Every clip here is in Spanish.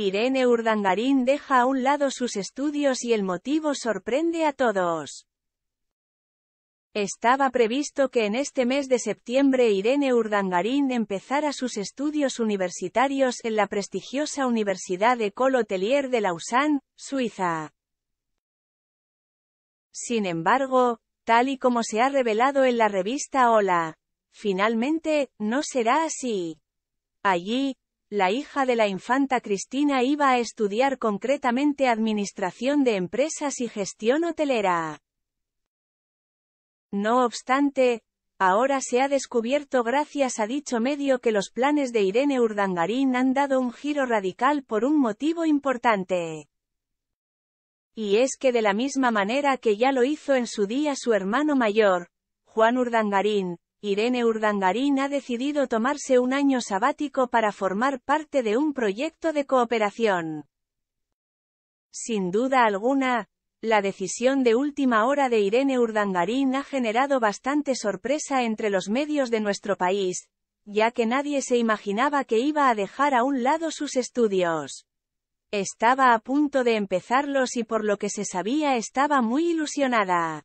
Irene Urdangarín deja a un lado sus estudios y el motivo sorprende a todos. Estaba previsto que en este mes de septiembre Irene Urdangarín empezara sus estudios universitarios en la prestigiosa Universidad de Hôtelier de Lausanne, Suiza. Sin embargo, tal y como se ha revelado en la revista Hola, finalmente, no será así. Allí, la hija de la infanta Cristina iba a estudiar concretamente Administración de Empresas y Gestión Hotelera. No obstante, ahora se ha descubierto gracias a dicho medio que los planes de Irene Urdangarín han dado un giro radical por un motivo importante. Y es que de la misma manera que ya lo hizo en su día su hermano mayor, Juan Urdangarín, Irene Urdangarín ha decidido tomarse un año sabático para formar parte de un proyecto de cooperación. Sin duda alguna, la decisión de última hora de Irene Urdangarín ha generado bastante sorpresa entre los medios de nuestro país, ya que nadie se imaginaba que iba a dejar a un lado sus estudios. Estaba a punto de empezarlos y por lo que se sabía estaba muy ilusionada.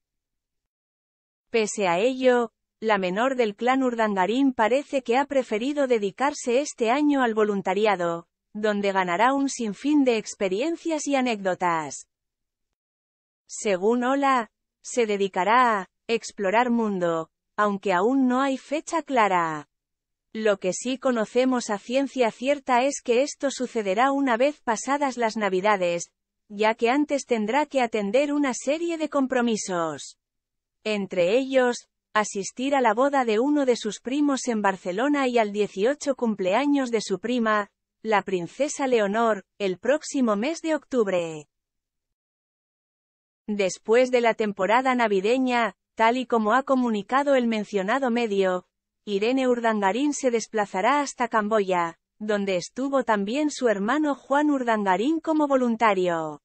Pese a ello, la menor del clan Urdangarín parece que ha preferido dedicarse este año al voluntariado, donde ganará un sinfín de experiencias y anécdotas. Según Ola, se dedicará a explorar mundo, aunque aún no hay fecha clara. Lo que sí conocemos a ciencia cierta es que esto sucederá una vez pasadas las navidades, ya que antes tendrá que atender una serie de compromisos. Entre ellos, asistir a la boda de uno de sus primos en Barcelona y al 18 cumpleaños de su prima, la princesa Leonor, el próximo mes de octubre. Después de la temporada navideña, tal y como ha comunicado el mencionado medio, Irene Urdangarín se desplazará hasta Camboya, donde estuvo también su hermano Juan Urdangarín como voluntario.